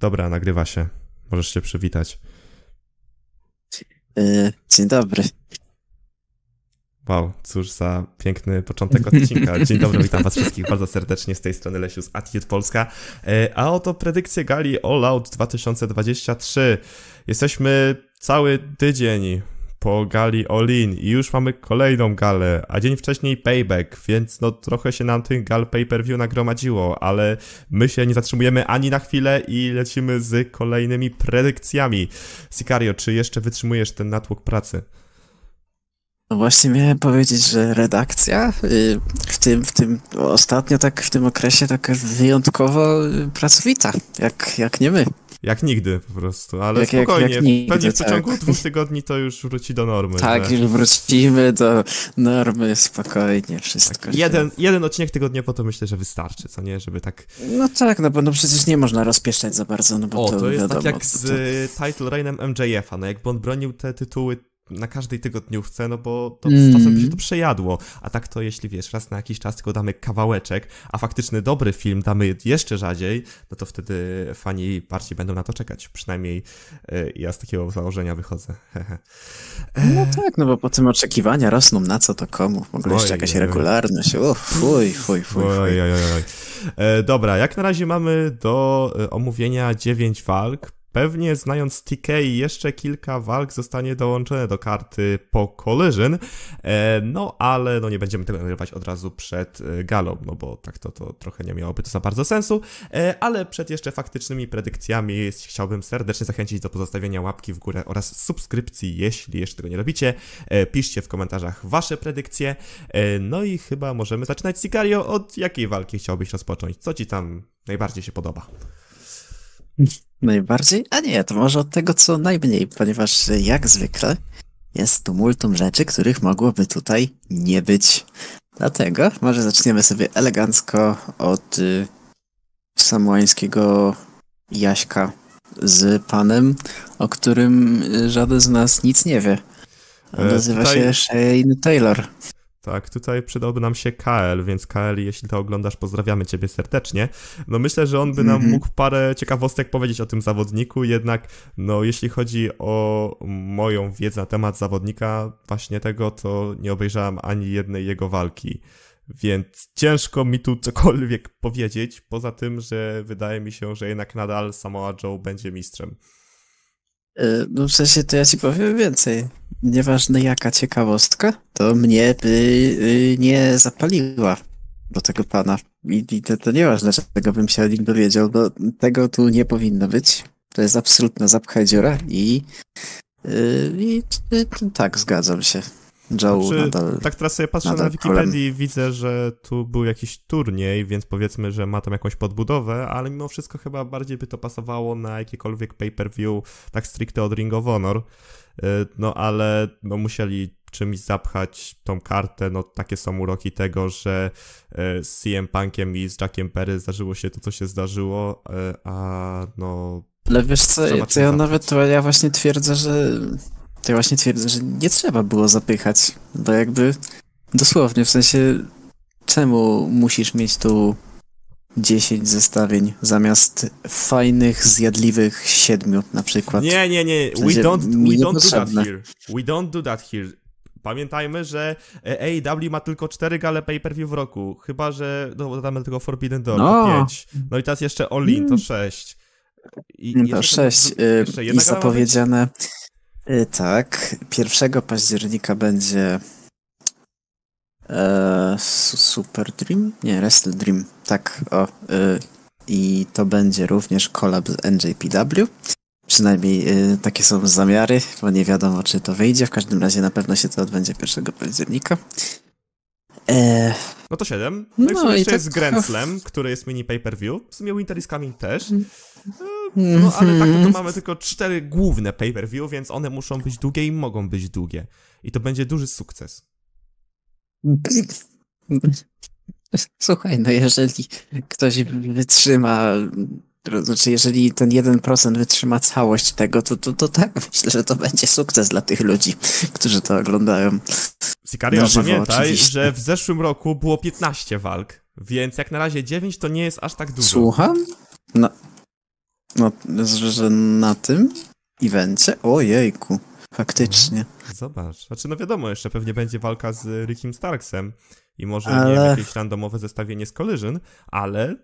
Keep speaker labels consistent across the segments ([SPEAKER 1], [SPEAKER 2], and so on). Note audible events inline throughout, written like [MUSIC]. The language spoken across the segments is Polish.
[SPEAKER 1] Dobra, nagrywa
[SPEAKER 2] się. Możesz się przywitać. E, dzień dobry. Wow, cóż za piękny początek odcinka. Dzień dobry, witam was wszystkich bardzo serdecznie z tej strony Lesiu z Atiet Polska. E, a oto predykcje gali All Out 2023. Jesteśmy cały tydzień po gali Olin i już mamy kolejną galę, a dzień wcześniej Payback, więc no trochę się nam tych gal pay-per-view nagromadziło, ale my się nie zatrzymujemy ani na chwilę i lecimy z kolejnymi predykcjami. Sicario, czy jeszcze wytrzymujesz ten natłok pracy?
[SPEAKER 1] No właśnie miałem powiedzieć, że redakcja w tym, w tym ostatnio tak w tym okresie tak wyjątkowo pracowita, jak, jak nie my.
[SPEAKER 2] Jak nigdy po prostu,
[SPEAKER 1] ale jak, spokojnie, jak, jak nigdy, pewnie w tak. przeciągu
[SPEAKER 2] tak. dwóch tygodni to już wróci do normy. Tak, że... już
[SPEAKER 1] wrócimy do normy, spokojnie, wszystko. Tak, jeden,
[SPEAKER 2] jeden odcinek tygodnia po to myślę, że wystarczy, co nie, żeby tak...
[SPEAKER 1] No tak, no bo no przecież nie można rozpieszczać za bardzo, no bo o, to, to jest tak wiadomo, tak jak to...
[SPEAKER 2] z Title Reignem MJF-a, no jak on bronił te tytuły na każdej tygodniówce, no bo to z mm. czasem by się to przejadło. A tak to jeśli wiesz, raz na jakiś czas tylko damy kawałeczek, a faktyczny dobry film damy jeszcze rzadziej, no to wtedy fani bardziej będą na to czekać. Przynajmniej e, ja z takiego założenia wychodzę. [LAUGHS] no tak,
[SPEAKER 1] no bo potem oczekiwania rosną na co to komu. W ogóle jeszcze jakaś regularność. O, fuj, fuj, fuj. fuj,
[SPEAKER 2] E, dobra, jak na razie mamy do e, omówienia dziewięć walk Pewnie znając TK jeszcze kilka walk zostanie dołączone do karty po Collision, e, no ale no nie będziemy tego nagrywać od razu przed e, galą, no bo tak to, to trochę nie miałoby to za bardzo sensu, e, ale przed jeszcze faktycznymi predykcjami chciałbym serdecznie zachęcić do pozostawienia łapki w górę oraz subskrypcji, jeśli jeszcze tego nie robicie. Piszcie w komentarzach wasze predykcje, no i chyba możemy zaczynać Sicario. Od jakiej walki chciałbyś rozpocząć? Co ci tam najbardziej się podoba?
[SPEAKER 1] Hmm. Najbardziej? A nie, to może od tego, co najmniej, ponieważ jak zwykle jest tu multum rzeczy, których mogłoby tutaj nie być. Dlatego może zaczniemy sobie elegancko od y, samoańskiego Jaśka z panem, o którym y, żaden z nas nic nie wie. E, nazywa e, tutaj... się Shane Taylor.
[SPEAKER 2] Tak, tutaj przydałby nam się KL, więc KL, jeśli to oglądasz, pozdrawiamy ciebie serdecznie. No myślę, że on by nam mhm. mógł parę ciekawostek powiedzieć o tym zawodniku, jednak no jeśli chodzi o moją wiedzę na temat zawodnika właśnie tego, to nie obejrzałem ani jednej jego walki. Więc ciężko mi tu cokolwiek powiedzieć, poza tym, że wydaje mi się, że jednak nadal Samoa Joe będzie mistrzem.
[SPEAKER 1] No w sensie to ja ci powiem więcej. Nieważne jaka ciekawostka, to mnie by y, nie zapaliła do tego pana. I, to, to nieważne, czego bym się o nim dowiedział, bo tego tu nie powinno być. To jest absolutna zapcha dziura i, y, i, i tak, zgadzam się znaczy, nadal. Tak teraz sobie patrzę na Wikipedii
[SPEAKER 2] i widzę, że tu był jakiś turniej, więc powiedzmy, że ma tam jakąś podbudowę, ale mimo wszystko chyba bardziej by to pasowało na jakiekolwiek pay-per-view, tak stricte od Ring of Honor. Y, no ale no, musieli czymś zapchać tą kartę, no takie są uroki tego, że z y, CM Punkiem i z Jackiem Perry zdarzyło się to, co się zdarzyło, y, a no... Ale wiesz co, co ja
[SPEAKER 1] nawet, ja właśnie twierdzę, że to tak ja właśnie twierdzę, że nie trzeba było zapychać, bo jakby dosłownie, w sensie czemu musisz mieć tu 10 zestawień zamiast fajnych, zjadliwych 7 na przykład? Nie, nie, nie, w sensie we don't, we don't do that here.
[SPEAKER 2] We don't do that here. Pamiętajmy, że e, AEW ma tylko 4 gale pay-per-view w roku, chyba że dodamy no, tylko Forbidden Door, no. 5. No i teraz jeszcze All In, to 6. Mm. I, mm, to 6 y, i zapowiedziane...
[SPEAKER 1] E, tak, 1 października będzie e, Super Dream? Nie, Wrestle Dream, tak, o. E, I to będzie również kolab z NJPW. Przynajmniej e, takie są zamiary, bo nie wiadomo, czy to wyjdzie. W każdym razie na pewno się to odbędzie 1 października. E...
[SPEAKER 2] No to 7. No, no i jeszcze tak... jest Grand Slam, który jest mini pay-per-view. W sumie Winter is Coming też. Mhm. No ale tak, no to mhm. mamy tylko cztery główne pay-per-view, więc one muszą być długie i mogą być długie. I to będzie duży sukces.
[SPEAKER 1] Słuchaj, no jeżeli ktoś wytrzyma, znaczy jeżeli ten 1% wytrzyma całość tego, to, to, to tak, [LAUGHS] myślę, że to będzie sukces dla tych ludzi, którzy to oglądają. Sicario, żywo, pamiętaj, oczywiście.
[SPEAKER 2] że w zeszłym roku było 15 walk, więc jak na razie 9 to nie jest aż tak dużo. Słucham?
[SPEAKER 1] No, no, że na tym evencie? Ojejku, faktycznie.
[SPEAKER 2] No, zobacz. Znaczy, no wiadomo, jeszcze pewnie będzie walka z Rickiem Starksem i może ale... nie jakieś randomowe zestawienie z Collision, ale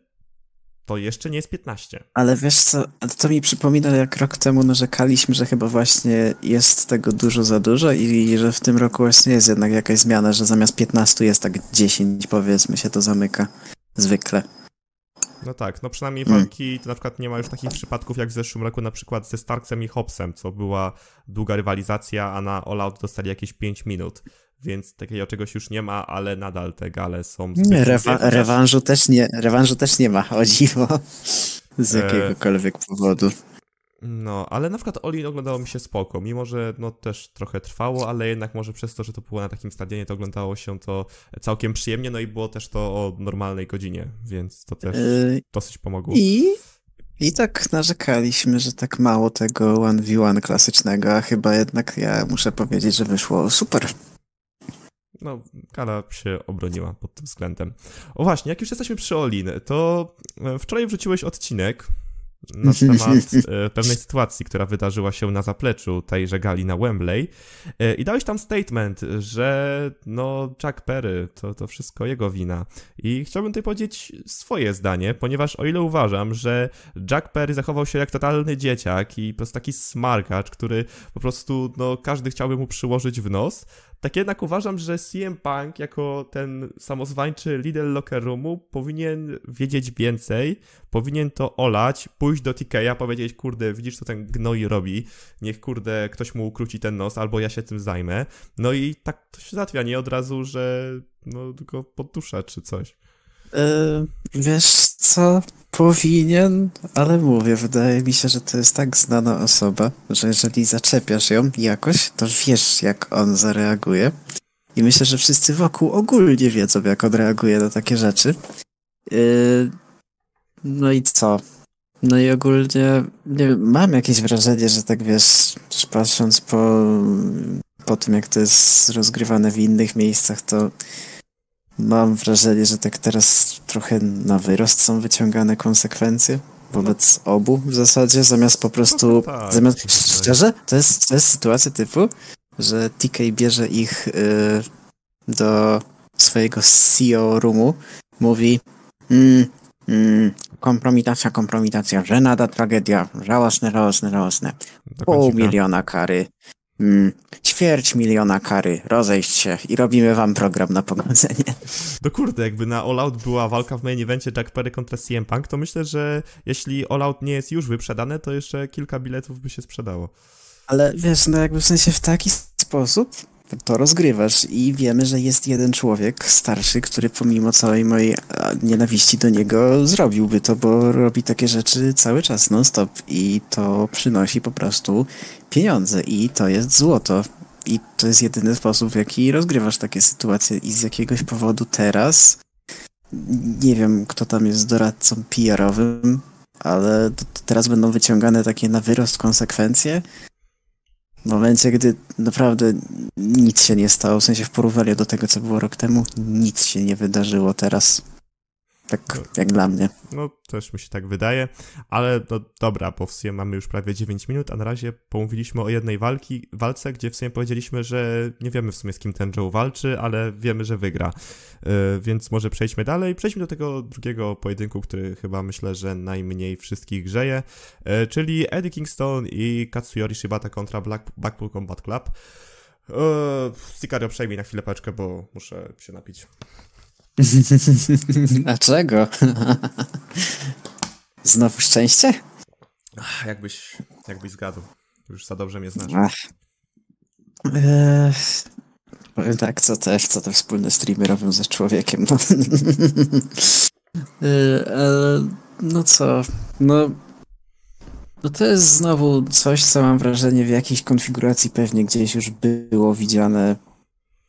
[SPEAKER 2] to jeszcze nie jest 15.
[SPEAKER 1] Ale wiesz co, to mi przypomina, jak rok temu narzekaliśmy, że chyba właśnie jest tego dużo za dużo i, i że w tym roku właśnie jest jednak jakaś zmiana, że zamiast 15 jest tak 10, powiedzmy, się to zamyka zwykle.
[SPEAKER 2] No tak, no przynajmniej hmm. walki, to na przykład nie ma już takich przypadków jak w zeszłym roku na przykład ze Starksem i Hobbsem, co była długa rywalizacja, a na All Out dostali jakieś 5 minut więc takiego czegoś już nie ma, ale nadal te gale są... Nie, rewa rewanżu,
[SPEAKER 1] też nie, rewanżu też nie ma, chodziło z e, jakiegokolwiek powodu.
[SPEAKER 2] No, ale na przykład Olin oglądało mi się spoko, mimo że no też trochę trwało, ale jednak może przez to, że to było na takim stadionie, to oglądało się to całkiem przyjemnie, no i było też to o normalnej godzinie, więc to też yy, dosyć pomogło. I,
[SPEAKER 1] I tak narzekaliśmy, że tak mało tego 1v1 klasycznego, a chyba jednak ja muszę powiedzieć, że wyszło super
[SPEAKER 2] no, Kala się obroniła pod tym względem. O właśnie, jak już jesteśmy przy Olin, to e, wczoraj wrzuciłeś odcinek na [LAUGHS] temat e, pewnej [LAUGHS] sytuacji, która wydarzyła się na zapleczu tejże gali na Wembley e, i dałeś tam statement, że no Jack Perry, to, to wszystko jego wina i chciałbym tutaj powiedzieć swoje zdanie, ponieważ o ile uważam, że Jack Perry zachował się jak totalny dzieciak i po prostu taki smarkacz, który po prostu no każdy chciałby mu przyłożyć w nos, tak jednak uważam, że CM Punk jako ten samozwańczy lider locker roomu powinien wiedzieć więcej, powinien to olać, pójść do TK'a, powiedzieć, kurde, widzisz co ten gnoi robi, niech kurde ktoś mu ukróci ten nos, albo ja się tym zajmę. No i tak to się zatwia, nie od razu, że no tylko poddusza czy coś.
[SPEAKER 1] Yy, wiesz co powinien, ale mówię, wydaje mi się, że to jest tak znana osoba, że jeżeli zaczepiasz ją jakoś, to wiesz, jak on zareaguje. I myślę, że wszyscy wokół ogólnie wiedzą, jak on reaguje na takie rzeczy. Yy... No i co? No i ogólnie nie wiem, mam jakieś wrażenie, że tak wiesz, patrząc po, po tym, jak to jest rozgrywane w innych miejscach, to Mam wrażenie, że tak teraz trochę na wyrost są wyciągane konsekwencje wobec obu w zasadzie, zamiast po prostu... No tak, zamiast, szczerze, to jest, to jest sytuacja typu, że TK bierze ich y, do swojego CEO roomu, mówi mm, mm, kompromitacja, kompromitacja, żenada, tragedia, żałosne, żałosne, żałosne. No, Pół miliona kary mm, ćwierć miliona kary, rozejść się i robimy wam program na pogodzenie.
[SPEAKER 2] Do kurde, jakby na All Out była walka w main evencie Jack Perry kontra CM Punk, to myślę, że jeśli All Out nie jest już wyprzedane, to jeszcze kilka biletów by się sprzedało.
[SPEAKER 1] Ale wiesz, no jakby w sensie w taki sposób, to rozgrywasz i wiemy, że jest jeden człowiek starszy, który pomimo całej mojej e, nienawiści do niego zrobiłby to, bo robi takie rzeczy cały czas non-stop i to przynosi po prostu pieniądze i to jest złoto. I to jest jedyny sposób, w jaki rozgrywasz takie sytuacje i z jakiegoś powodu teraz nie wiem, kto tam jest doradcą PR-owym, ale teraz będą wyciągane takie na wyrost konsekwencje w momencie, gdy naprawdę nic się nie stało, w sensie w porównaniu do tego, co było rok temu, nic się nie wydarzyło teraz. Tak no, jak dla mnie.
[SPEAKER 2] No też mi się tak wydaje, ale no dobra, bo w sumie mamy już prawie 9 minut, a na razie pomówiliśmy o jednej walki, walce, gdzie w sumie powiedzieliśmy, że nie wiemy w sumie z kim ten Joe walczy, ale wiemy, że wygra. Yy, więc może przejdźmy dalej. Przejdźmy do tego drugiego pojedynku, który chyba myślę, że najmniej wszystkich grzeje, yy, czyli Eddie Kingston i Katsuyori Shibata kontra Black, Blackpool Combat Club. Yy, Sicario przejmij na chwilę paczkę, bo muszę się napić.
[SPEAKER 1] [LAUGHS] Dlaczego? [LAUGHS] Znowu szczęście?
[SPEAKER 2] Ach, jakbyś, jakbyś zgadł. Już za dobrze mnie znasz. Ach.
[SPEAKER 1] Eee, powiem tak, co też, co te wspólne streamy robią ze człowiekiem. No, eee, [LAUGHS] no co? No, no to jest znowu coś, co mam wrażenie w jakiejś konfiguracji pewnie gdzieś już było widziane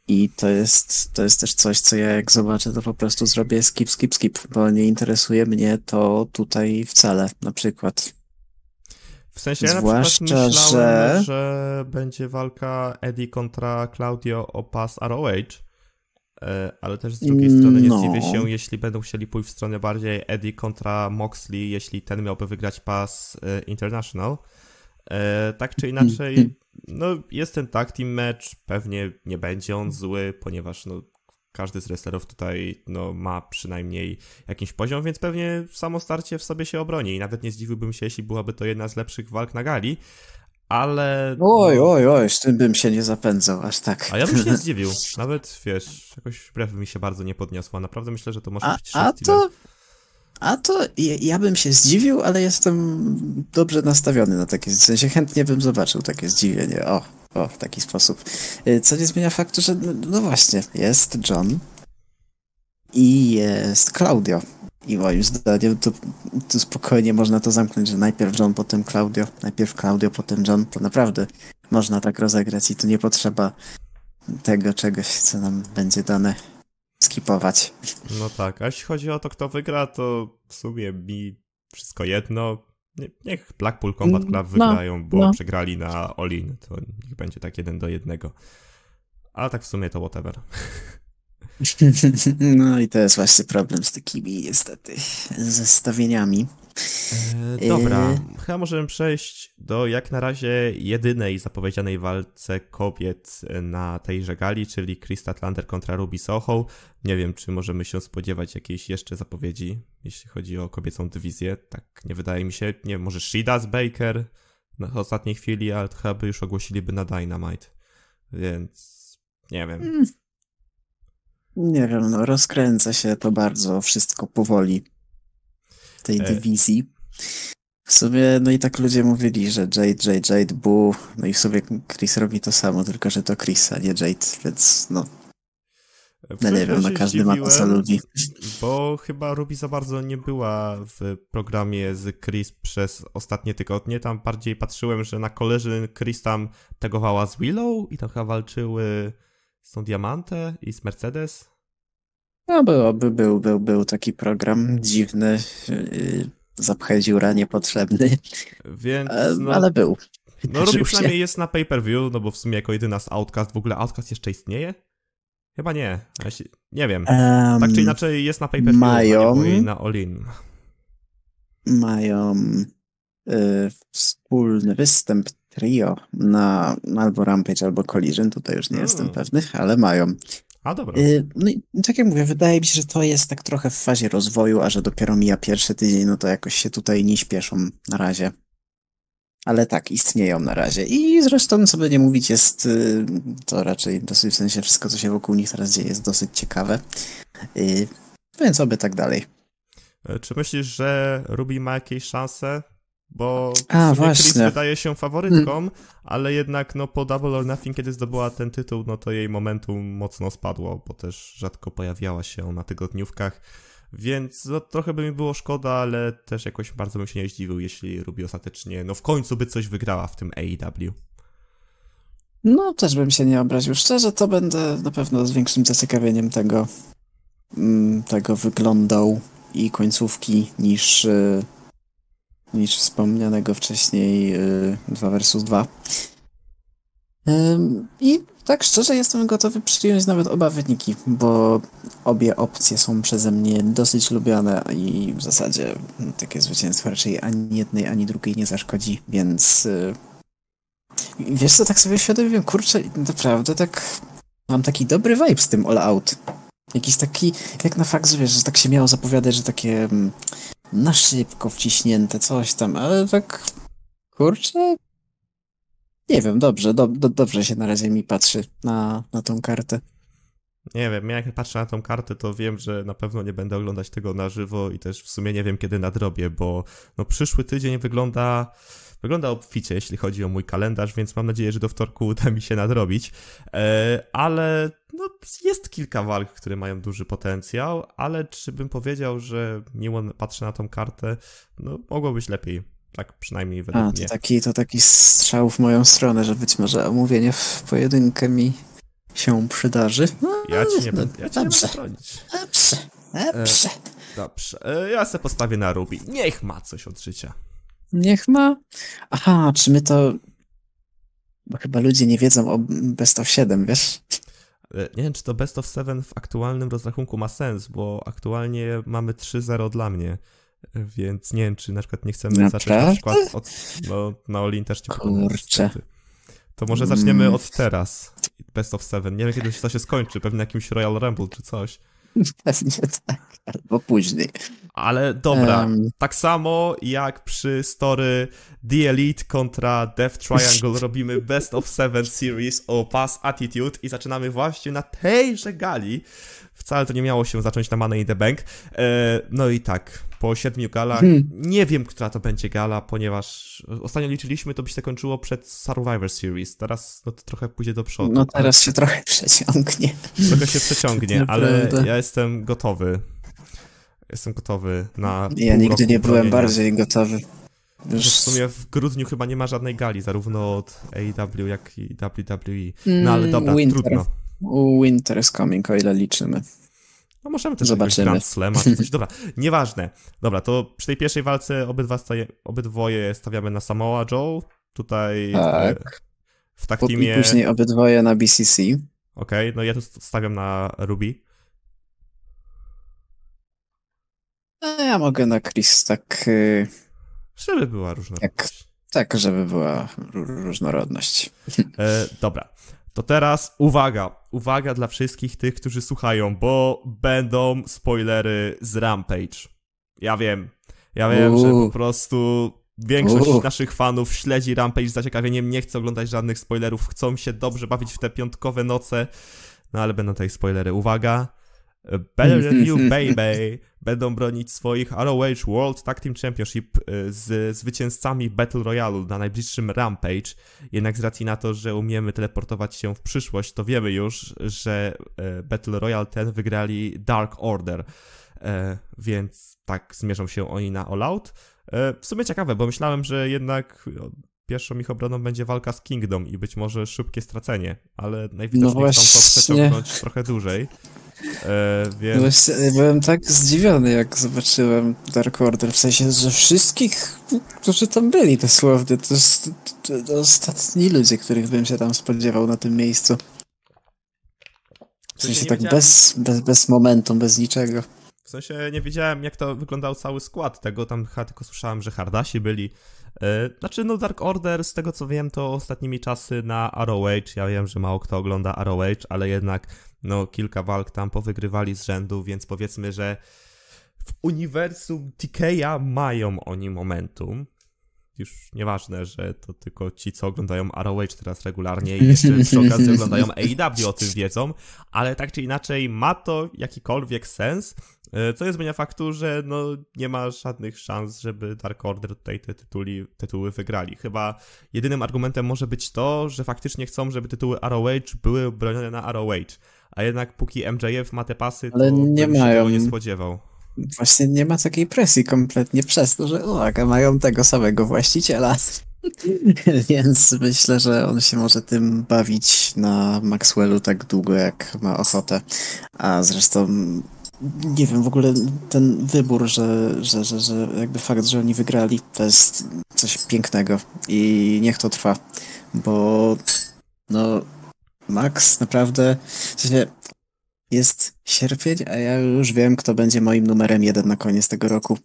[SPEAKER 1] i to jest, to jest też coś, co ja jak zobaczę, to po prostu zrobię skip, skip, skip, bo nie interesuje mnie to tutaj wcale, na przykład. W sensie ja Zwłaszcza, na myślałem, że...
[SPEAKER 2] że będzie walka Eddie kontra Claudio o pas ROH, e, ale też z drugiej mm, strony nie no. dziwię się, jeśli będą chcieli pójść w stronę bardziej Eddie kontra Moxley, jeśli ten miałby wygrać pas e, International. E, tak czy mm, inaczej, mm. no, jest ten tag team match, pewnie nie będzie on zły, ponieważ no, każdy z wrestlerów tutaj no, ma przynajmniej jakiś poziom, więc pewnie samo starcie w sobie się obroni i nawet nie zdziwiłbym się, jeśli byłaby to jedna z lepszych walk na gali, ale... No, oj, oj,
[SPEAKER 1] oj, z tym bym się nie zapędzał, aż tak. A ja bym się nie [LAUGHS] zdziwił,
[SPEAKER 2] nawet wiesz, jakoś wbrew mi się bardzo nie podniosła, naprawdę myślę, że to może a, być A to...
[SPEAKER 1] A to ja bym się zdziwił, ale jestem dobrze nastawiony na takie, w sensie chętnie bym zobaczył takie zdziwienie. O, o, w taki sposób. Y, co nie zmienia faktu, że no, no właśnie, jest John i jest Claudio. I moim zdaniem to, to spokojnie można to zamknąć, że najpierw John, potem Claudio, najpierw Claudio, potem John. To naprawdę można tak rozegrać i tu nie potrzeba tego czegoś, co nam będzie dane skipować.
[SPEAKER 2] No tak, a jeśli chodzi o to, kto wygra, to w sumie mi wszystko jedno. Niech Blackpool Combat Club no, wygrają, bo no. przegrali na Olin, to niech będzie tak jeden do jednego. Ale tak w sumie to whatever. [LAUGHS]
[SPEAKER 1] No i to jest właśnie problem z takimi niestety
[SPEAKER 2] zestawieniami. E, y, dobra, chyba możemy przejść do jak na razie jedynej zapowiedzianej walce kobiet na tejże gali, czyli Krista Tlander kontra Ruby Soho. Nie wiem, czy możemy się spodziewać jakiejś jeszcze zapowiedzi, jeśli chodzi o kobiecą dywizję. Tak nie wydaje mi się. Nie może Shida z Baker na ostatniej chwili, ale chyba by już ogłosiliby na Dynamite. Więc nie wiem. Mm.
[SPEAKER 1] Nie wiem, no rozkręca się to bardzo, wszystko powoli tej e. dywizji. W sumie, no i tak ludzie mówili, że Jade, Jade, Jade, Boo, no i w sumie Chris robi to samo, tylko że to Chris, a nie Jade, więc no. E, no nie wiem, no każdy ma to, co lubi.
[SPEAKER 2] Bo chyba Ruby za bardzo nie była w programie z Chris przez ostatnie tygodnie. Tam bardziej patrzyłem, że na koleżyn Chris tam tagowała z Willow i trochę walczyły z tą Diamantę i z Mercedes.
[SPEAKER 1] No byłoby, był, był, był taki program dziwny, yy, zapchedził ranie potrzebny, Więc, no, ale był. No Ruby przynajmniej
[SPEAKER 2] jest na pay-per-view, no bo w sumie jako jedyna z Outcast, w ogóle Outcast jeszcze istnieje? Chyba nie, nie wiem. Um, tak czy inaczej jest na pay-per-view, mają, i na Olin.
[SPEAKER 1] Mają y, wspólny występ trio na albo Rampage, albo Collision, tutaj już nie hmm. jestem pewny, ale mają. A dobra. Y, no i tak jak mówię, wydaje mi się, że to jest tak trochę w fazie rozwoju, a że dopiero mija pierwszy tydzień, no to jakoś się tutaj nie śpieszą na razie. Ale tak, istnieją na razie. I zresztą, co by nie mówić, jest y, to raczej dosyć, w sensie wszystko, co się wokół nich teraz dzieje, jest dosyć ciekawe. Y, więc oby tak dalej.
[SPEAKER 2] E, czy myślisz, że Ruby ma jakieś szanse bo A, właśnie. wydaje się faworytką, hmm. ale jednak no, po Double or Nothing, kiedy zdobyła ten tytuł, no to jej momentum mocno spadło, bo też rzadko pojawiała się na tygodniówkach, więc no, trochę by mi było szkoda, ale też jakoś bardzo bym się nie zdziwił, jeśli Ruby ostatecznie, no w końcu by coś wygrała w tym AEW.
[SPEAKER 1] No, też bym się nie obraził. Szczerze, to będę na pewno z większym zaciekawieniem tego, mm, tego wyglądał i końcówki niż y, niż wspomnianego wcześniej 2 y, versus 2. I tak szczerze jestem gotowy przyjąć nawet oba wyniki, bo obie opcje są przeze mnie dosyć lubiane i w zasadzie takie zwycięstwo raczej ani jednej, ani drugiej nie zaszkodzi, więc y, wiesz co, tak sobie uświadomiłem, kurczę, naprawdę tak mam taki dobry vibe z tym all out. Jakiś taki, jak na fakt, wiesz, że tak się miało zapowiadać, że takie mm, na szybko wciśnięte, coś tam, ale tak kurczę. Nie wiem, dobrze, do, do, dobrze się na razie mi patrzy na, na tą kartę
[SPEAKER 2] nie wiem, ja jak patrzę na tą kartę, to wiem, że na pewno nie będę oglądać tego na żywo i też w sumie nie wiem, kiedy nadrobię, bo no, przyszły tydzień wygląda, wygląda obficie, jeśli chodzi o mój kalendarz, więc mam nadzieję, że do wtorku uda mi się nadrobić. E, ale no, jest kilka walk, które mają duży potencjał, ale czy bym powiedział, że miło patrzę na tą kartę, no mogło być lepiej. Tak przynajmniej według A, to mnie.
[SPEAKER 1] Taki, to taki strzał w moją stronę, że być może omówienie w pojedynkę mi się
[SPEAKER 2] przydarzy. No, ja ci nie, no, będę, ja cię dobrze, nie
[SPEAKER 1] będę Dobrze, E,
[SPEAKER 2] dobrze, e, ja se postawię na Ruby. Niech ma coś od życia.
[SPEAKER 1] Niech ma? Aha, czy my to... Bo chyba ludzie nie wiedzą o Best of 7, wiesz?
[SPEAKER 2] E, nie wiem, czy to Best of 7 w aktualnym rozrachunku ma sens, bo aktualnie mamy 3-0 dla mnie, e, więc nie wiem, czy na przykład nie chcemy Naprawdę? zacząć na przykład od... No, na Olin też cię Kurczę. Podam, to może zaczniemy mm. od teraz. Best of Seven. Nie wiem, kiedy to się skończy. Pewnie jakimś Royal Rumble czy coś. [LAUGHS] Pewnie tak, albo później. Ale dobra, um. tak samo jak przy story The Elite kontra Death Triangle robimy Best of Seven Series o Pass Attitude i zaczynamy właśnie na tejże gali Wcale to nie miało się zacząć na Money in the Bank. E, no i tak, po siedmiu galach, hmm. nie wiem, która to będzie gala, ponieważ ostatnio liczyliśmy, to by się kończyło przed Survivor Series. Teraz no, to trochę pójdzie do przodu. No teraz ale... się trochę [LAUGHS] przeciągnie. Trochę się przeciągnie, [LAUGHS] ale ja jestem gotowy. Jestem gotowy na. Ja nigdy nie byłem bardziej gotowy. Już... W sumie w grudniu chyba nie ma żadnej gali, zarówno od AEW, jak i WWE. No ale mm, dobra, Winter. trudno.
[SPEAKER 1] Winter is coming, o ile liczymy.
[SPEAKER 2] No możemy też Zobaczymy. Grand Slama coś. [LAUGHS] Dobra, nieważne. Dobra, to przy tej pierwszej walce obydwa staje, obydwoje stawiamy na Samoa Joe. Tutaj e, tak. w tak teamie... Później
[SPEAKER 1] obydwoje na BCC.
[SPEAKER 2] Okej, okay, no ja tu stawiam na Ruby.
[SPEAKER 1] No ja mogę na Chris tak... Y, żeby była różnorodność. Jak, tak, żeby
[SPEAKER 2] była różnorodność. E, dobra. To teraz uwaga, uwaga dla wszystkich tych, którzy słuchają, bo będą spoilery z Rampage. Ja wiem, ja wiem, Uuu. że po prostu większość Uuu. naszych fanów śledzi Rampage z zaciekawieniem, nie chce oglądać żadnych spoilerów, chcą się dobrze bawić w te piątkowe noce, no ale będą tutaj spoilery. Uwaga, Better Than You [LAUGHS] Baby będą bronić swoich ROH World Tag Team Championship y, z zwycięzcami Battle Royale na najbliższym Rampage. Jednak z racji na to, że umiemy teleportować się w przyszłość, to wiemy już, że y, Battle Royale ten wygrali Dark Order. Y, więc tak zmierzą się oni na All Out. W sumie ciekawe, bo myślałem, że jednak pierwszą ich obroną będzie walka z Kingdom i być może szybkie stracenie, ale najwidoczniej no chcą to przeciągnąć trochę dłużej. E, więc... No właśnie,
[SPEAKER 1] byłem tak zdziwiony, jak zobaczyłem Dark Order, w sensie, że wszystkich, którzy tam byli dosłownie, to, to, to ostatni ludzie, których bym się tam spodziewał na tym miejscu. W sensie, tak bez, bez, bez momentu, bez niczego.
[SPEAKER 2] W sensie nie wiedziałem, jak to wyglądał cały skład tego, tam chyba tylko słyszałem, że Hardasi byli. E, znaczy, no Dark Order, z tego co wiem, to ostatnimi czasy na Arrowage, ja wiem, że mało kto ogląda Arrowage, ale jednak no kilka walk tam powygrywali z rzędu, więc powiedzmy, że w uniwersum TK'a mają oni momentum. Już nieważne, że to tylko ci, co oglądają Arrowage teraz regularnie i jeszcze przy okazji oglądają AEW o tym wiedzą, ale tak czy inaczej ma to jakikolwiek sens, e, co jest zmienia faktu, że no nie ma żadnych szans, żeby Dark Order tutaj te tytuli, tytuły wygrali. Chyba jedynym argumentem może być to, że faktycznie chcą, żeby tytuły Arrowage były bronione na Arrowage a jednak póki MJF ma te pasy, to Ale nie bym mają... się tego nie spodziewał.
[SPEAKER 1] Właśnie nie ma takiej presji kompletnie przez to, że uwaga, mają tego samego właściciela. [LAUGHS] Więc myślę, że on się może tym bawić na Maxwellu tak długo, jak ma ochotę. A zresztą nie wiem, w ogóle ten wybór, że, że, że, że jakby fakt, że oni wygrali, to jest coś pięknego i niech to trwa, bo no Max, naprawdę. W sensie jest sierpień, a ja już wiem, kto będzie moim numerem jeden na koniec tego roku.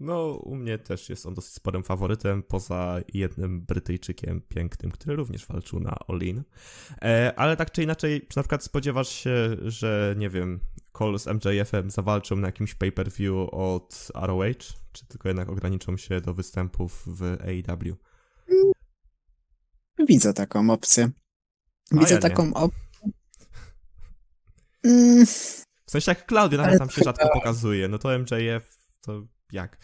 [SPEAKER 2] No, u mnie też jest on dosyć sporym faworytem, poza jednym Brytyjczykiem pięknym, który również walczył na Olin. E, ale tak czy inaczej, czy na przykład spodziewasz się, że nie wiem, Cole z MJF-em zawalczą na jakimś pay-per-view od ROH, czy tylko jednak ograniczą się do występów w AEW?
[SPEAKER 1] Widzę taką opcję.
[SPEAKER 2] Widzę ja taką opcję. Mm. W sensie jak Klaudia nawet tam się rzadko pokazuje, no to MJF to jak?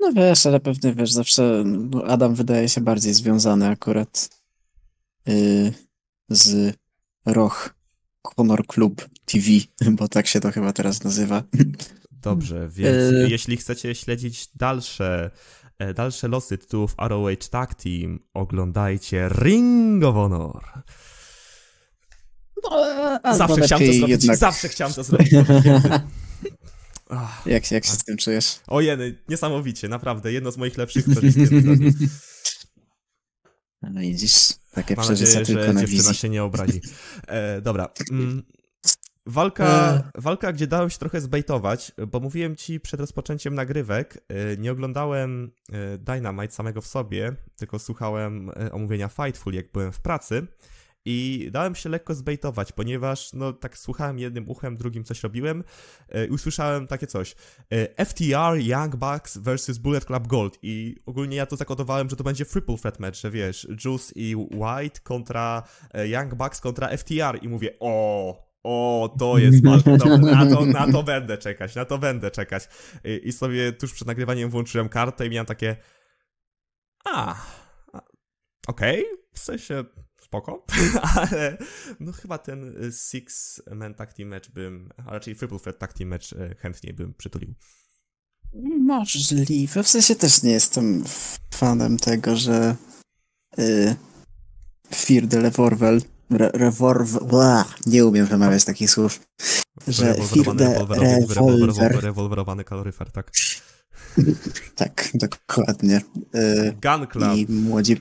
[SPEAKER 1] No wiesz, ale pewnie wiesz, zawsze no, Adam wydaje się bardziej związany akurat yy, z Roch Honor Club TV, [LAUGHS] bo tak się to chyba teraz nazywa.
[SPEAKER 2] Dobrze, więc yy... jeśli chcecie śledzić dalsze E, dalsze losy tytułów ROH Tag Team oglądajcie Ring of Honor.
[SPEAKER 1] No, zawsze, chciałem to zrobić, jednak... zawsze chciałem to zrobić. [LAUGHS] jak,
[SPEAKER 2] jak się tak. z tym czujesz? Ojeny, niesamowicie, naprawdę. Jedno z moich lepszych przeżyć. No i takie Mam przeżycia nadzieję, tylko że na dziewczyna wizji. się nie obrazi. E, dobra. Mm. Walka, e. walka, gdzie dałem się trochę zbejtować, bo mówiłem ci przed rozpoczęciem nagrywek, e, nie oglądałem e, Dynamite samego w sobie, tylko słuchałem omówienia Fightful, jak byłem w pracy i dałem się lekko zbejtować, ponieważ no tak słuchałem jednym uchem, drugim coś robiłem i usłyszałem takie coś. FTR Young Bucks versus Bullet Club Gold i ogólnie ja to zakodowałem, że to będzie triple threat match, że wiesz, Juice i White kontra Young Bucks kontra FTR i mówię o o, to jest Malcolm. [LAUGHS] No na to, na to będę czekać, na to będę czekać. I, I, sobie tuż przed nagrywaniem włączyłem kartę i miałem takie. A, okej, okay, w sensie spoko, [LAUGHS] ale no chyba ten y, Six Man Tag Team Match bym, a raczej Triple Threat Tag Team Match y, chętniej bym przytulił.
[SPEAKER 1] Możliwe, w sensie też nie jestem fanem tego, że y, Fear the re, revolver, nie umiem wymawiać takich słów, że rewolwer...
[SPEAKER 2] Rewolwerowany kaloryfer, tak.
[SPEAKER 1] [LAUGHS] tak, dokładnie.
[SPEAKER 2] Y, Gun Club. I
[SPEAKER 1] młodzi,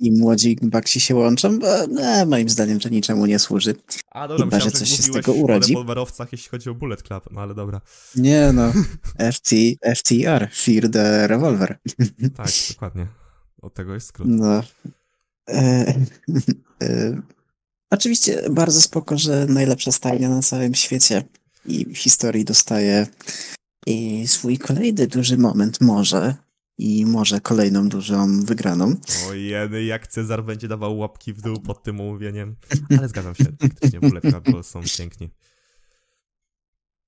[SPEAKER 1] i młodzi baksi się łączą, bo no, moim zdaniem to niczemu nie służy. A dobra, Chyba, że coś się z tego urodzi. o
[SPEAKER 2] rewolwerowcach, jeśli chodzi o Bullet Club, no ale dobra.
[SPEAKER 1] Nie no, FT, FTR, Fear the Revolver.
[SPEAKER 2] tak, dokładnie. Od tego jest skrót. No.
[SPEAKER 1] E, e, Oczywiście bardzo spoko, że najlepsza stajnia na całym świecie i w historii dostaje i swój kolejny duży moment może i może kolejną dużą
[SPEAKER 2] wygraną. Ojeny, jak Cezar będzie dawał łapki w dół pod tym omówieniem. Ale zgadzam się, faktycznie Buleka, bo są piękni.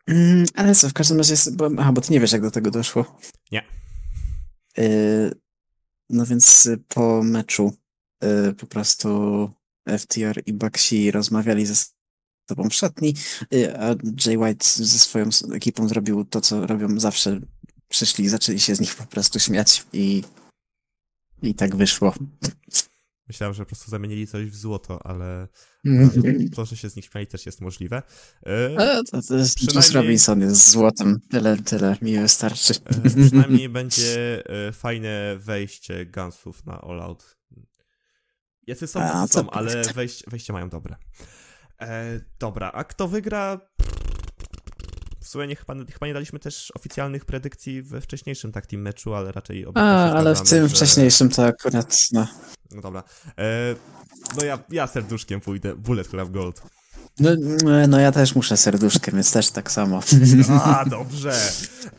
[SPEAKER 1] Mm, ale co, w każdym razie... Bo, aha, bo ty nie wiesz, jak do tego doszło. Nie. Y, no więc po meczu y, po prostu FTR i Baxi rozmawiali ze sobą w szatni, y, a Jay White ze swoją ekipą zrobił to, co robią zawsze. Przyszli i zaczęli się z nich po prostu śmiać i, i tak wyszło.
[SPEAKER 2] Myślałem, że po prostu zamienili coś w złoto, ale mhm. to, że się z nich śmiali też jest możliwe. E, to, to jest przynajmniej... Robinson
[SPEAKER 1] jest złotem, tyle, tyle mi wystarczy. E, y, przynajmniej będzie
[SPEAKER 2] fajne wejście Gunsów na All Out. Jacy są, a, są, ale wejście, wejście mają dobre. E, dobra, a kto wygra? W sumie nie, chyba, chyba nie daliśmy też oficjalnych predykcji we wcześniejszym tak team meczu, ale raczej A, ale w tym że... wcześniejszym
[SPEAKER 1] to akurat, no.
[SPEAKER 2] No dobra. E, no ja, ja serduszkiem pójdę, Bullet Club Gold.
[SPEAKER 1] No, no, no ja też muszę serduszkiem, więc też tak samo. A,
[SPEAKER 2] dobrze.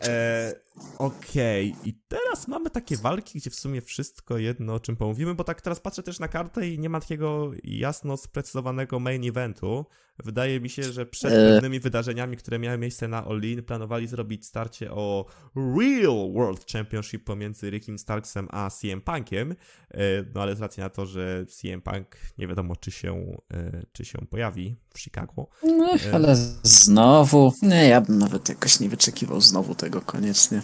[SPEAKER 2] E, Okej, okay. i teraz mamy takie walki, gdzie w sumie wszystko jedno, o czym pomówimy, bo tak teraz patrzę też na kartę i nie ma takiego jasno sprecyzowanego main eventu. Wydaje mi się, że przed e. pewnymi wydarzeniami, które miały miejsce na Olin, planowali zrobić starcie o Real World Championship pomiędzy Rickiem Starksem a CM Punkiem, e, no ale z racji na to, że CM Punk nie wiadomo, czy się, e, czy się pojawi w Chicago. No, ale
[SPEAKER 1] znowu, nie, ja bym nawet jakoś nie wyczekiwał
[SPEAKER 2] znowu tego koniecznie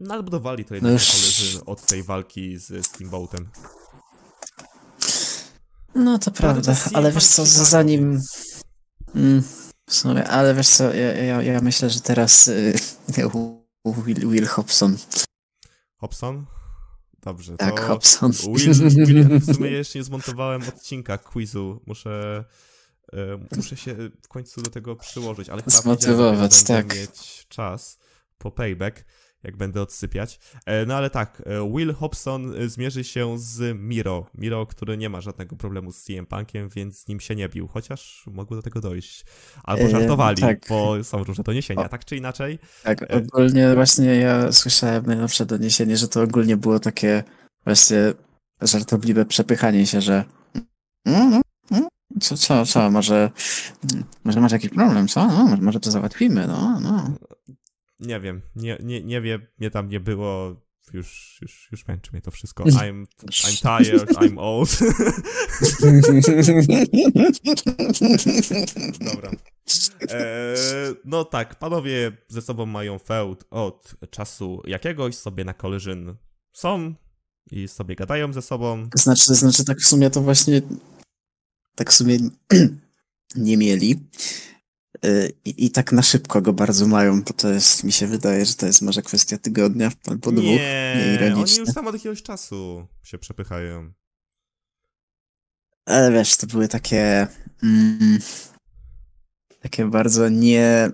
[SPEAKER 2] nadbudowali no, to jednak no już... od tej walki z Steamboatem.
[SPEAKER 1] No to prawda, ale wiesz co, zanim... Mm, w sumie, ale wiesz co, ja, ja, ja myślę, że teraz y, [LAUGHS] Will, Will Hobson.
[SPEAKER 2] Hobson? Dobrze, tak, to... Hobson. Will, Will, [LAUGHS] w sumie jeszcze nie zmontowałem odcinka quizu, muszę... E, muszę się w końcu do tego przyłożyć, ale chyba Zmotywować, tak. mieć czas po payback jak będę odsypiać. E, no ale tak, e, Will Hobson e, zmierzy się z Miro. Miro, który nie ma żadnego problemu z CM Punkiem, więc z nim się nie bił, chociaż mogło do tego dojść. Albo żartowali, eee, tak. bo są różne doniesienia, o, tak czy inaczej. Tak, ogólnie
[SPEAKER 1] właśnie ja słyszałem najnowsze doniesienie, że to ogólnie było takie właśnie żartobliwe przepychanie się, że mm, mm, mm. co, co, co, może, może masz jakiś problem, co? No, może to załatwimy, no, no
[SPEAKER 2] nie wiem, nie, nie, nie wiem, mnie tam nie było, już, już, już męczy mnie to wszystko. I'm, I'm tired, I'm old. [LAUGHS] Dobra. E, no tak, panowie ze sobą mają feud od czasu jakiegoś, sobie na koleżyn są i sobie gadają ze sobą. Znaczy,
[SPEAKER 1] znaczy tak w sumie to właśnie tak w sumie [CLEARS THROAT] nie mieli. Y, I, I, tak na szybko go bardzo mają, bo to jest, mi się wydaje, że to jest może kwestia tygodnia albo dwóch. Nie, oni już
[SPEAKER 2] tam od jakiegoś czasu się przepychają.
[SPEAKER 1] Ale wiesz, to były takie... Mm, takie bardzo nie...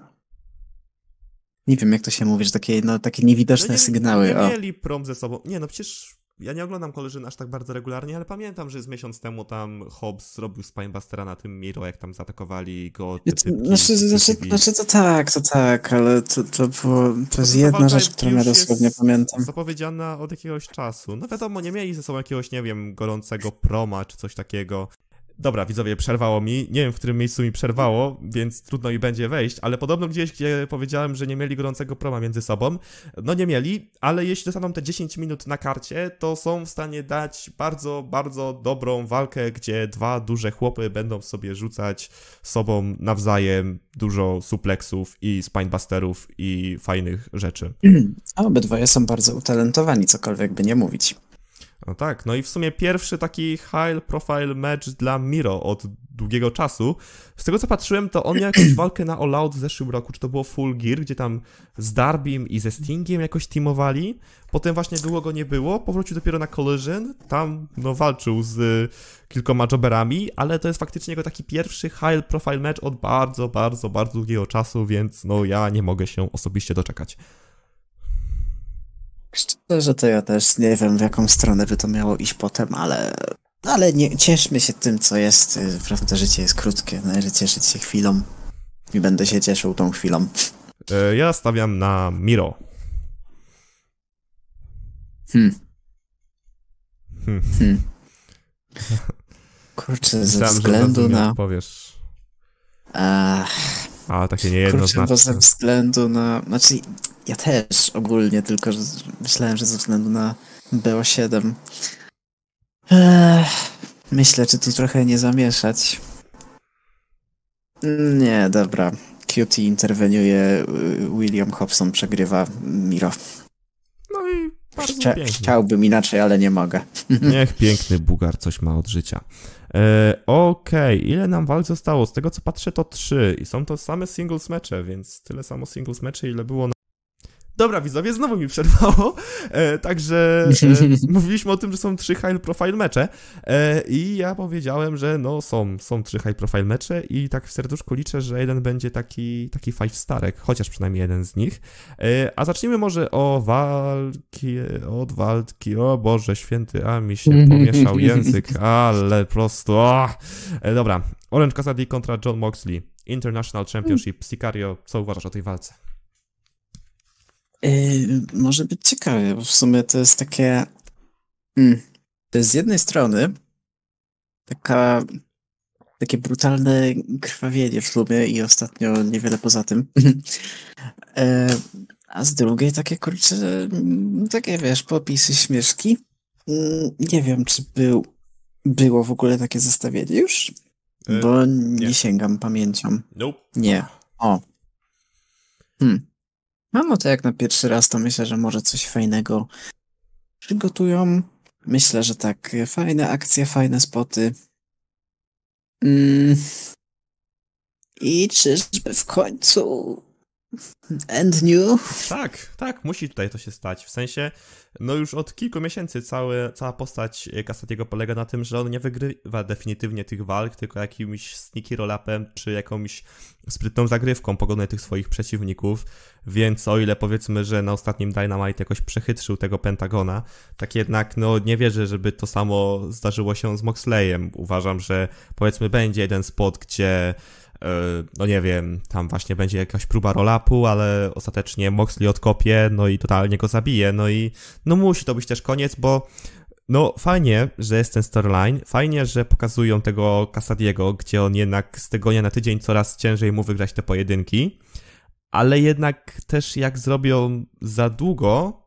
[SPEAKER 1] Nie wiem, jak to się mówi, że takie, no, takie no niewidoczne no nie, sygnały. Nie, nie mieli
[SPEAKER 2] prom ze sobą. Nie, no przecież ja nie oglądam koleżyn aż tak bardzo regularnie, ale pamiętam, że z miesiąc temu tam Hobbs zrobił Spinebustera na tym Miro, jak tam zaatakowali go. Ty, ty, znaczy,
[SPEAKER 1] znaczy, znaczy, znaczy to tak, to tak, ale to, to, było,
[SPEAKER 2] to jest jedna rzecz, którą ja dosłownie pamiętam. Zapowiedziana od jakiegoś czasu. No wiadomo, nie mieli ze sobą jakiegoś, nie wiem, gorącego proma czy coś takiego. Dobra, widzowie, przerwało mi. Nie wiem, w którym miejscu mi przerwało, więc trudno mi będzie wejść, ale podobno gdzieś, gdzie powiedziałem, że nie mieli gorącego proma między sobą. No nie mieli, ale jeśli dostaną te 10 minut na karcie, to są w stanie dać bardzo, bardzo dobrą walkę, gdzie dwa duże chłopy będą sobie rzucać sobą nawzajem dużo supleksów i spinebusterów i fajnych rzeczy.
[SPEAKER 1] [CLEARS THROAT] A obydwoje są bardzo utalentowani, cokolwiek by nie mówić.
[SPEAKER 2] No tak, no i w sumie pierwszy taki high profile match dla Miro od długiego czasu. Z tego co patrzyłem, to on jakąś walkę na All Out w zeszłym roku, czy to było Full Gear, gdzie tam z Darbim i ze Stingiem jakoś teamowali. Potem właśnie długo go nie było, powrócił dopiero na Collision, tam no walczył z y, kilkoma joberami, ale to jest faktycznie jego taki pierwszy high profile match od bardzo, bardzo, bardzo długiego czasu, więc no ja nie mogę się osobiście doczekać.
[SPEAKER 1] Szczerze to ja też nie wiem, w jaką stronę by to miało
[SPEAKER 2] iść potem, ale...
[SPEAKER 1] Ale nie, cieszmy się tym, co jest. Prawda, życie jest krótkie, należy cieszyć się chwilą. I będę się cieszył tą chwilą.
[SPEAKER 2] E, ja stawiam na Miro. Hmm. Hmm. hmm.
[SPEAKER 1] Kurczę, ze Myślałem, względu na... powiesz.
[SPEAKER 2] Ach, a takie niejednoznaczne. Kurczę, ze
[SPEAKER 1] względu na... Znaczy, ja też ogólnie, tylko że myślałem, że ze względu na BO7. myślę, czy tu trochę nie zamieszać. Nie, dobra. QT interweniuje, y, William Hobson
[SPEAKER 2] przegrywa Miro.
[SPEAKER 1] Chcia chciałbym
[SPEAKER 2] inaczej, ale nie mogę. [LAUGHS] Niech piękny Bugar coś ma od życia. E, Okej, okay. ile nam walk zostało? Z tego co patrzę to trzy i są to same singles mecze, więc tyle samo singles mecze ile było na Dobra, widzowie, znowu mi przerwało. E, także e, [LAUGHS] mówiliśmy o tym, że są trzy high profile mecze. E, I ja powiedziałem, że no są, są trzy high profile mecze i tak w serduszku liczę, że jeden będzie taki, taki five starek, chociaż przynajmniej jeden z nich. E, a zacznijmy może o walki, od walki, o Boże święty, a mi się [LAUGHS] pomieszał język, ale prosto. E, dobra, Orange Cassidy kontra John Moxley. International Championship, Sicario, co uważasz o tej walce?
[SPEAKER 1] Y, może być ciekawie, bo w sumie to jest takie. Hmm, to jest z jednej strony taka, takie brutalne krwawienie w sumie i ostatnio niewiele poza tym. [LAUGHS] E, a z drugiej takie kurcze, mm, takie wiesz, popisy śmieszki. Mm, nie wiem, czy był, było w ogóle takie zestawienie już, y, bo nie. nie, sięgam pamięcią.
[SPEAKER 2] Nope. Nie. O. Hmm.
[SPEAKER 1] A no, no to jak na pierwszy raz, to myślę, że może coś fajnego przygotują. Myślę, że tak, fajne akcje, fajne spoty. Mm.
[SPEAKER 2] I czyżby w końcu And new. Tak, tak, musi tutaj to się stać. W sensie, no już od kilku miesięcy cały, cała postać Cassatiego polega na tym, że on nie wygrywa definitywnie tych walk, tylko jakimś sneaky roll-upem, czy jakąś sprytną zagrywką pogodnej tych swoich przeciwników. Więc o ile powiedzmy, że na ostatnim Dynamite jakoś przechytrzył tego Pentagona, tak jednak, no nie wierzę, żeby to samo zdarzyło się z Moxleyem. Uważam, że powiedzmy będzie jeden spot, gdzie E, no nie wiem, tam właśnie będzie jakaś próba roll-upu, ale ostatecznie Moxley odkopie, no i totalnie go zabije, no i no musi to być też koniec, bo no fajnie, że jest ten storyline, fajnie, że pokazują tego Casadiego, gdzie on jednak z tygodnia na tydzień coraz ciężej mu wygrać te pojedynki, ale jednak też jak zrobią za długo,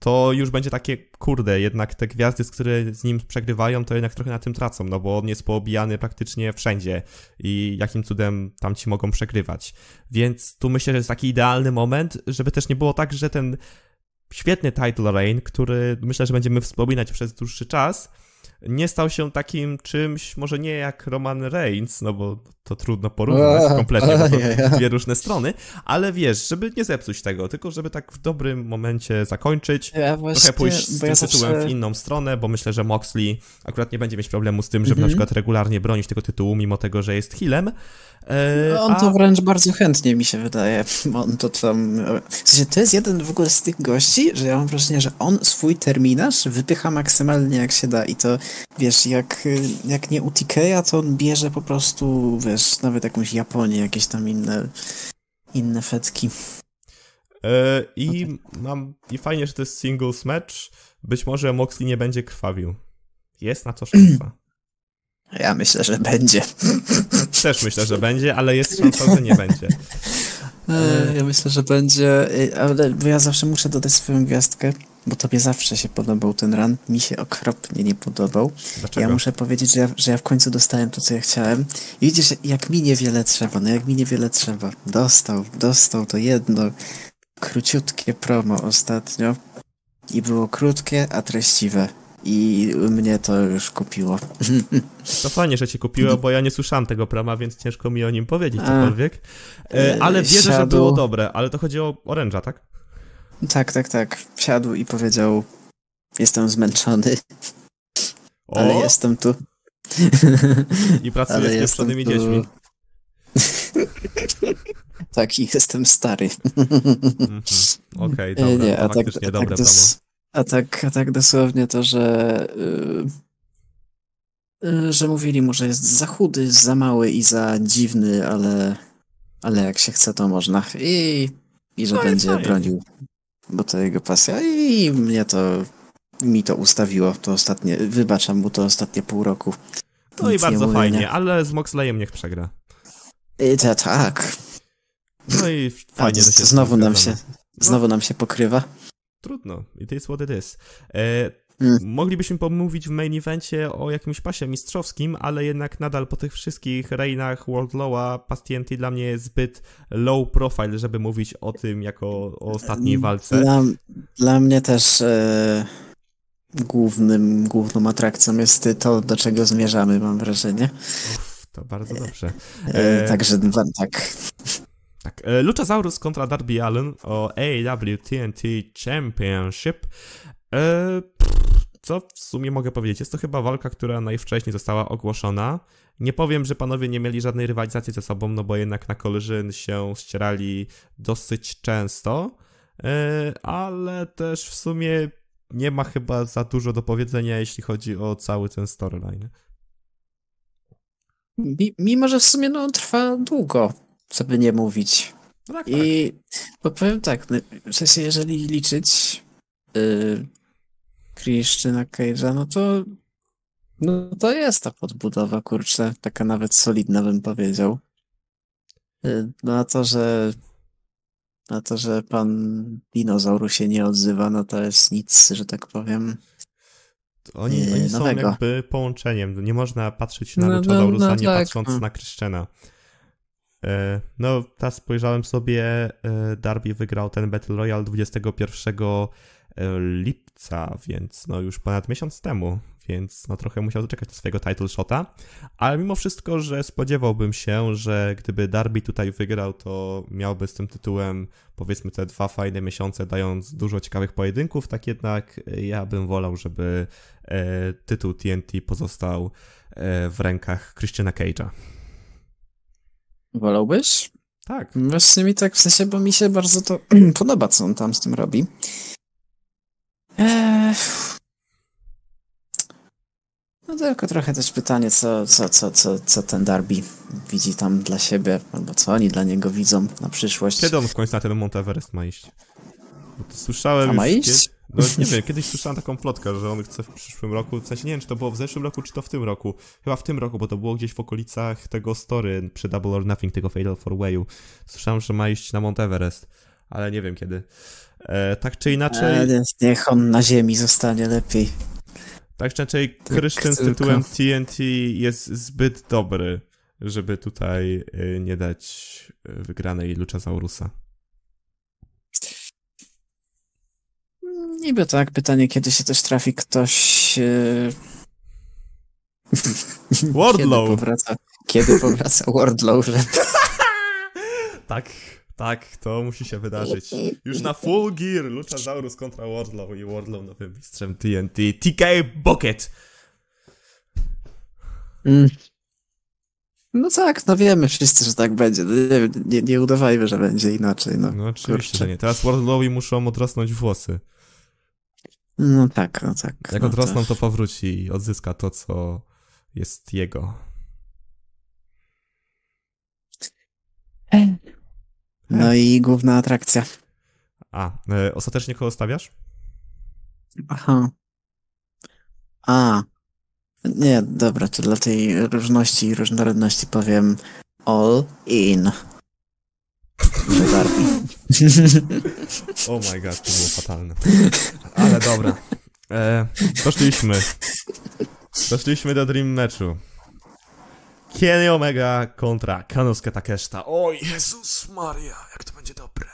[SPEAKER 2] to już będzie takie, kurde, jednak te gwiazdy, z które z nim przegrywają, to jednak trochę na tym tracą, no bo on jest poobijany praktycznie wszędzie i jakim cudem tam ci mogą przegrywać. Więc tu myślę, że jest taki idealny moment, żeby też nie było tak, że ten świetny title reign, który myślę, że będziemy wspominać przez dłuższy czas, nie stał się takim czymś, może nie jak Roman Reigns, no bo to trudno porównać [LAUGHS] kompletnie, bo to dwie różne strony, ale wiesz, żeby nie zepsuć tego, tylko żeby tak w dobrym momencie zakończyć, ja właśnie, trochę pójść z tym ja tytułem zawsze... w inną stronę, bo myślę, że Moxley akurat nie będzie mieć problemu z tym, żeby na mhm. przykład regularnie bronić tego tytułu, mimo tego, że jest healem. E, no on to wręcz
[SPEAKER 1] bardzo chętnie mi się wydaje, on to
[SPEAKER 2] tam... W sensie
[SPEAKER 1] to jest jeden w ogóle z tych gości, że ja mam wrażenie, że on swój terminarz wypycha maksymalnie jak się da i to wiesz, jak, y, jak nie u Tikeya, to on bierze po prostu, wiesz, nawet jakąś Japonię, jakieś tam inne, inne fetki.
[SPEAKER 2] E, I no tak. mam, i fajnie, że to jest singles match. Być może Moxley nie będzie krwawił. Jest na to szansa. [CLEARS THROAT] Ja myślę, że będzie. Też myślę, że będzie, ale jest [CLEARS THROAT] szansa, że nie będzie. E,
[SPEAKER 1] ja myślę, że będzie, y, ale ja zawsze muszę dodać swoją gwiazdkę bo tobie zawsze się podobał ten run, mi się okropnie nie podobał. Dlaczego? Ja muszę powiedzieć, że ja, że ja w końcu dostałem to, co ja chciałem. I widzisz, jak mi niewiele trzeba, no jak mi niewiele trzeba. Dostał, dostał to jedno króciutkie promo ostatnio i było krótkie, a treściwe. I mnie to już kupiło.
[SPEAKER 2] No fajnie, że cię kupiło, bo ja nie słyszałem tego prama, więc ciężko mi o nim powiedzieć cokolwiek. E, ale e, wierzę, że było dobre, ale to chodzi o oręża, tak?
[SPEAKER 1] Tak, tak, tak. Wsiadł i powiedział: Jestem zmęczony,
[SPEAKER 2] o! ale jestem
[SPEAKER 1] tu. I pracuję z pieprzonymi dziećmi. [LAUGHS] tak, i jestem stary. mm -hmm. Okej, okay, dobra, nie, a tak, a tak dos, a tak, a tak dosłownie to, że... yy, że mówili mu, że jest za chudy, za mały i za dziwny, ale... ale jak się chce, to można. I, i że no będzie fajnie. bronił bo to jego pasja i mnie to, mi to ustawiło to ostatnie, wybaczam mu to ostatnie pół roku.
[SPEAKER 2] No Nic i bardzo mówię, fajnie, nie. ale z Moxleyem niech przegra.
[SPEAKER 1] I e, to, tak. No i [LAUGHS] fajnie. znowu nam się, znowu no. nam się pokrywa.
[SPEAKER 2] Trudno. It is what it is. E, Moglibyśmy pomówić w main evencie o jakimś pasie mistrzowskim, ale jednak nadal po tych wszystkich reinach Lowa, Pastienti dla mnie jest zbyt low profile, żeby mówić o tym jako o ostatniej mm, walce. Dla,
[SPEAKER 1] dla mnie też e, głównym, główną atrakcją jest to, do czego zmierzamy, mam wrażenie. Uf, to bardzo dobrze. E, e, e także tak.
[SPEAKER 2] Tak. E, Luchasaurus kontra Darby Allen o AEW TNT Championship. E, pff, co w sumie mogę powiedzieć? Jest to chyba walka, która najwcześniej została ogłoszona. Nie powiem, że panowie nie mieli żadnej rywalizacji ze sobą, no bo jednak na koleżyn się ścierali dosyć często, e, ale też w sumie nie ma chyba za dużo do powiedzenia, jeśli chodzi o cały ten storyline.
[SPEAKER 1] Mimo, że w sumie no, on trwa długo, co by nie mówić. No tak, I tak. bo powiem tak, no, w sensie jeżeli liczyć, yy, Christiana Cage'a, no to no to jest ta podbudowa, kurczę, taka nawet solidna bym powiedział. Y, no a to, że na to, że pan dinozauru się nie odzywa, no to jest nic, że tak powiem. Oni, y, oni są jakby
[SPEAKER 2] połączeniem. Nie można patrzeć na no, Luchadaurusa, no, no, nie tak. patrząc na Christiana. Y, no, teraz spojrzałem sobie, Darby wygrał ten Battle Royale 21 lip, lipca, więc no już ponad miesiąc temu, więc no trochę musiał zaczekać na swojego title shota, ale mimo wszystko, że spodziewałbym się, że gdyby Darby tutaj wygrał, to miałby z tym tytułem powiedzmy te dwa fajne miesiące, dając dużo ciekawych pojedynków, tak jednak e, ja bym wolał, żeby e, tytuł TNT pozostał e, w rękach Christiana Cage'a. Wolałbyś? Tak. Właśnie mi tak, w sensie, bo mi się bardzo to [CLEARS THROAT] podoba, co
[SPEAKER 1] on tam z tym robi. Eee, no tylko trochę też pytanie, co, co, co, co, co ten Darby widzi tam dla siebie, albo co oni dla niego widzą na przyszłość. Kiedy on w końcu
[SPEAKER 2] na ten Mount Everest ma iść? Słyszałem A ma iść? Kiedy... No, nie wiem, kiedyś słyszałem taką plotkę, że on chce w przyszłym roku, w sensie nie wiem, czy to było w zeszłym roku, czy to w tym roku. Chyba w tym roku, bo to było gdzieś w okolicach tego story przy Double or Nothing, tego Fatal Four Wayu. Słyszałem, że ma iść na Mount Everest, ale nie wiem kiedy. E, tak czy inaczej.
[SPEAKER 1] niech on na ziemi zostanie lepiej.
[SPEAKER 2] Tak czy inaczej, Kryszczyn z tytułem TNT jest zbyt dobry, żeby tutaj y, nie dać y, wygranej Zaurusa.
[SPEAKER 1] Niby tak, pytanie, kiedy się też trafi ktoś. Yy... Wardlow! [LAUGHS] Kiedy powraca, kiedy powraca Wardlow,
[SPEAKER 2] że. [LAUGHS] tak, tak, to musi się wydarzyć. Już na full gear Luchasaurus kontra Wardlow i Wardlow nowym mistrzem TNT. TK Bucket! Mm.
[SPEAKER 1] No tak, no wiemy wszyscy, że tak będzie. No nie, nie, nie udawajmy, że będzie inaczej. No,
[SPEAKER 2] no oczywiście, Kurczę. nie. Teraz Wardlowi muszą odrosnąć włosy. No tak, no tak. Jak no odrosną, tak. to powróci i odzyska to, co jest jego. No tak. i główna atrakcja. A, e, ostatecznie kogo stawiasz? Aha.
[SPEAKER 1] A. Nie, dobra, to dla tej różności i różnorodności powiem all in. [LAUGHS]
[SPEAKER 2] oh my god, to było fatalne. Ale dobra. E, doszliśmy. Doszliśmy do Dream Matchu. Kenny Omega kontra Kanosuke Takeshita. O Jezus Maria, jak to będzie dobre.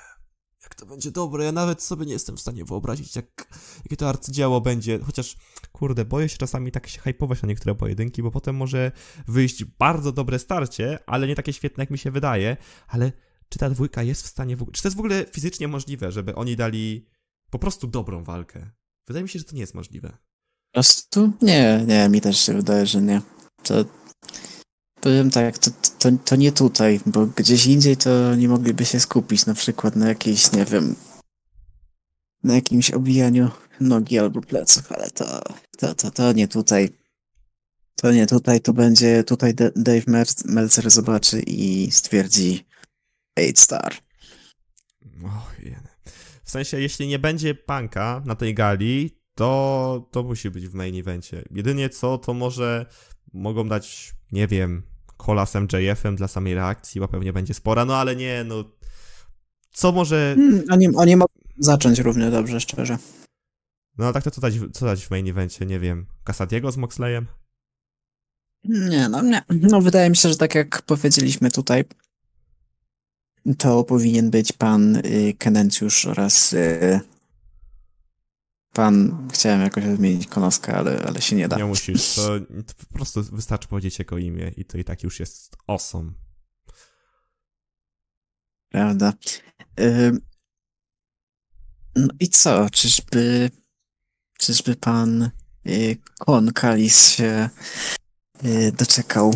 [SPEAKER 2] Jak to będzie dobre, ja nawet sobie nie jestem w stanie wyobrazić, jak, jakie to arcydzieło będzie. Chociaż, kurde, boję się czasami tak się hypować na niektóre pojedynki, bo potem może wyjść bardzo dobre starcie, ale nie takie świetne, jak mi się wydaje. Ale czy ta dwójka jest w stanie w ogóle... Czy to jest w ogóle fizycznie możliwe, żeby oni dali po prostu dobrą walkę? Wydaje mi się, że to nie jest możliwe. Po prostu?
[SPEAKER 1] Nie, nie, mi też się wydaje, że nie. To Powiem tak, to, to, to nie tutaj, bo gdzieś indziej to nie mogliby się skupić, na przykład na jakiejś, nie wiem, na jakimś obijaniu nogi albo pleców, ale to, to, to, to nie tutaj. To nie tutaj, to będzie, tutaj Dave Meltzer zobaczy i stwierdzi 8 star. Och,
[SPEAKER 2] W sensie, jeśli nie będzie panka na tej gali, to, to musi być w main evencie. Jedynie co, to może mogą dać nie wiem, Kolasem, z MJF-em dla samej reakcji, bo pewnie będzie spora, no ale nie, no co może... Hmm, oni, oni mogą
[SPEAKER 1] zacząć równie dobrze, szczerze.
[SPEAKER 2] No tak to co dać, co dać w main evencie, nie wiem, Kasadiego z Moxleyem?
[SPEAKER 1] Nie, no nie. No wydaje mi się, że tak jak powiedzieliśmy tutaj, to powinien być pan y, Kenencjusz oraz y, Pan, chciałem jakoś odmienić konoskę, ale, ale się nie da.
[SPEAKER 2] Nie musisz, to, to, po prostu wystarczy powiedzieć jego imię i to i tak już jest awesome.
[SPEAKER 1] Prawda. No i co, czyżby, czyżby pan y, Kalis się y, doczekał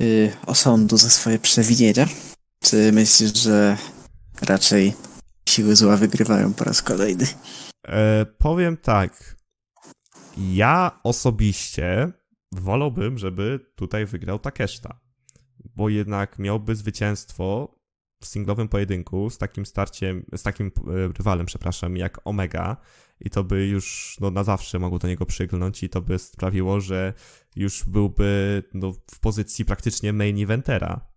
[SPEAKER 1] y, osądu za swoje przewinienia? Czy myślisz, że raczej
[SPEAKER 2] siły zła wygrywają po raz kolejny. E, powiem tak. Ja osobiście wolałbym, żeby tutaj wygrał Takeshita, bo jednak miałby zwycięstwo w singlowym pojedynku z takim starciem, z takim e, rywalem, przepraszam, jak Omega i to by już no, na zawsze mogło do niego przygląć i to by sprawiło, że już byłby no, w pozycji praktycznie main eventera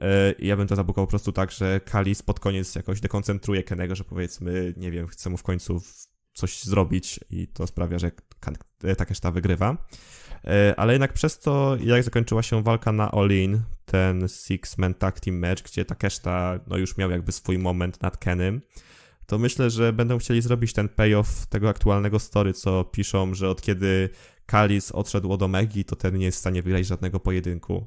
[SPEAKER 2] E, ja bym to zabukał po prostu tak, że Kalis pod koniec jakoś dekoncentruje Kenego, że powiedzmy, nie wiem, chce mu w końcu coś zrobić i to sprawia, że e, Takeshita wygrywa. E, ale jednak przez to, jak zakończyła się walka na Olin, ten Six-Man Tag Team Match, gdzie Takeshita no, już miał jakby swój moment nad Kenem, to myślę, że będą chcieli zrobić ten payoff tego aktualnego story, co piszą, że od kiedy Kalis odszedł od Omegi, to ten nie jest w stanie wygrać żadnego pojedynku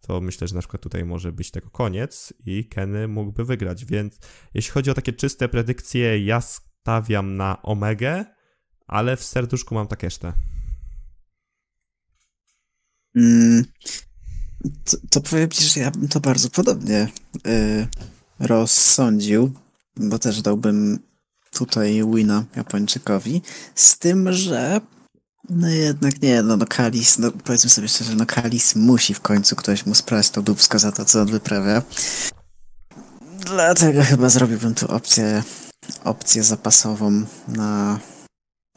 [SPEAKER 2] to myślę, że na przykład tutaj może być tego koniec i Kenny mógłby wygrać. Więc jeśli chodzi o takie czyste predykcje, ja stawiam na Omegę, ale w serduszku mam takiesztę.
[SPEAKER 1] Mm, to, to powiem ci, że ja bym to bardzo podobnie yy, rozsądził, bo też dałbym tutaj wina Japończykowi, z tym, że no jednak nie, no, no Kalis, no powiedzmy sobie szczerze, no Kalis musi w końcu ktoś mu sprać to dubsko za to, co on wyprawia. Dlatego chyba zrobiłbym tu opcję, opcję zapasową na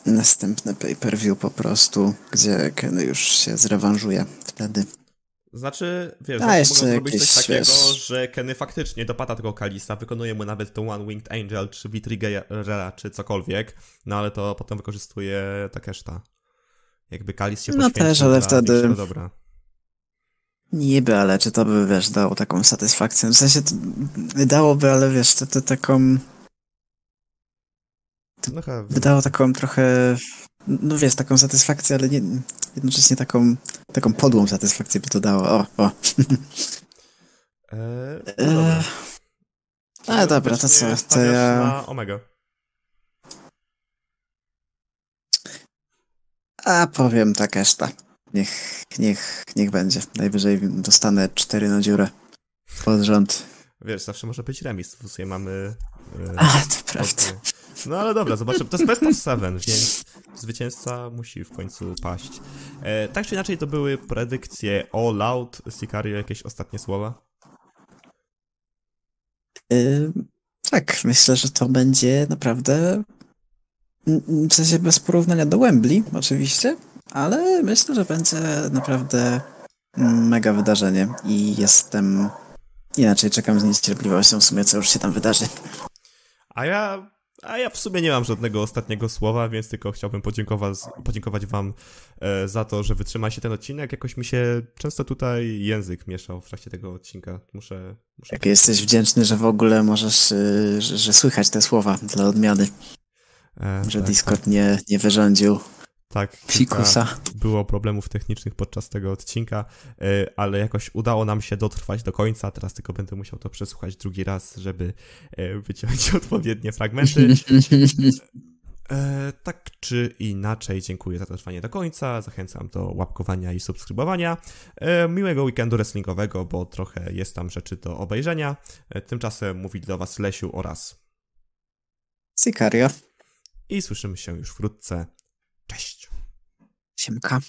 [SPEAKER 1] następne pay-per-view po prostu, gdzie Kenny już się zrewanżuje wtedy.
[SPEAKER 2] Znaczy, wiesz, A, znaczy mogą zrobić coś takiego, wiesz... że Kenny faktycznie dopada tego Kalisa, wykonuje mu nawet tą One Winged Angel, czy Vitrigera, czy cokolwiek, no ale to potem wykorzystuje Takeshita. Jakby Kalis się no poświęcił. No też, ale wtedy... dobra.
[SPEAKER 1] Niby, ale czy to by, wiesz, dało taką satysfakcję? W sensie to dałoby, ale wiesz, to, to taką... To no, by dało taką trochę... No wiesz, taką satysfakcję, ale nie, jednocześnie taką, taką podłą satysfakcję by to dało. O, o.
[SPEAKER 2] Eee, no dobra. Eee, a dobra, to co? To ja... Omega.
[SPEAKER 1] A powiem tak eszta. Niech, niech, niech będzie. Najwyżej dostanę cztery na dziurę pod rząd.
[SPEAKER 2] Wiesz, zawsze może być remis, w sumie mamy... Yy, A, to prawda. No ale dobra, zobaczymy. To jest Best of Seven, więc zwycięzca musi w końcu paść. E, tak czy inaczej, to były predykcje All Out. Sicario, jakieś ostatnie słowa?
[SPEAKER 1] Yy, tak, myślę, że to będzie naprawdę Mm, mm, w sensie bez porównania do Wembley, oczywiście, ale myślę, że będzie naprawdę mm, mega wydarzenie i jestem inaczej czekam z niecierpliwością w sumie, co już się tam wydarzy.
[SPEAKER 2] A ja, a ja w sumie nie mam żadnego ostatniego słowa, więc tylko chciałbym podziękować, podziękować wam e, za to, że się ten odcinek. Jakoś mi się często tutaj język mieszał w trakcie tego odcinka. Muszę...
[SPEAKER 1] muszę... Jak tak jesteś wdzięczny, że w ogóle możesz, e, że, że słychać te słowa dla odmiany. E, Że tak, Discord tak. nie, nie wyrządził.
[SPEAKER 2] Tak, było problemów technicznych podczas tego odcinka, e, ale jakoś udało nam się dotrwać do końca. Teraz tylko będę musiał to przesłuchać drugi raz, żeby e, wyciąć [LAUGHS] odpowiednie fragmenty. tak czy inaczej, dziękuję za trwanie do końca. Zachęcam do łapkowania i subskrybowania. miłego weekendu wrestlingowego, bo trochę jest tam rzeczy do obejrzenia. tymczasem mówi do Was Lesiu oraz. Sicario i słyszymy się już wkrótce. Cześć!
[SPEAKER 1] Siemka.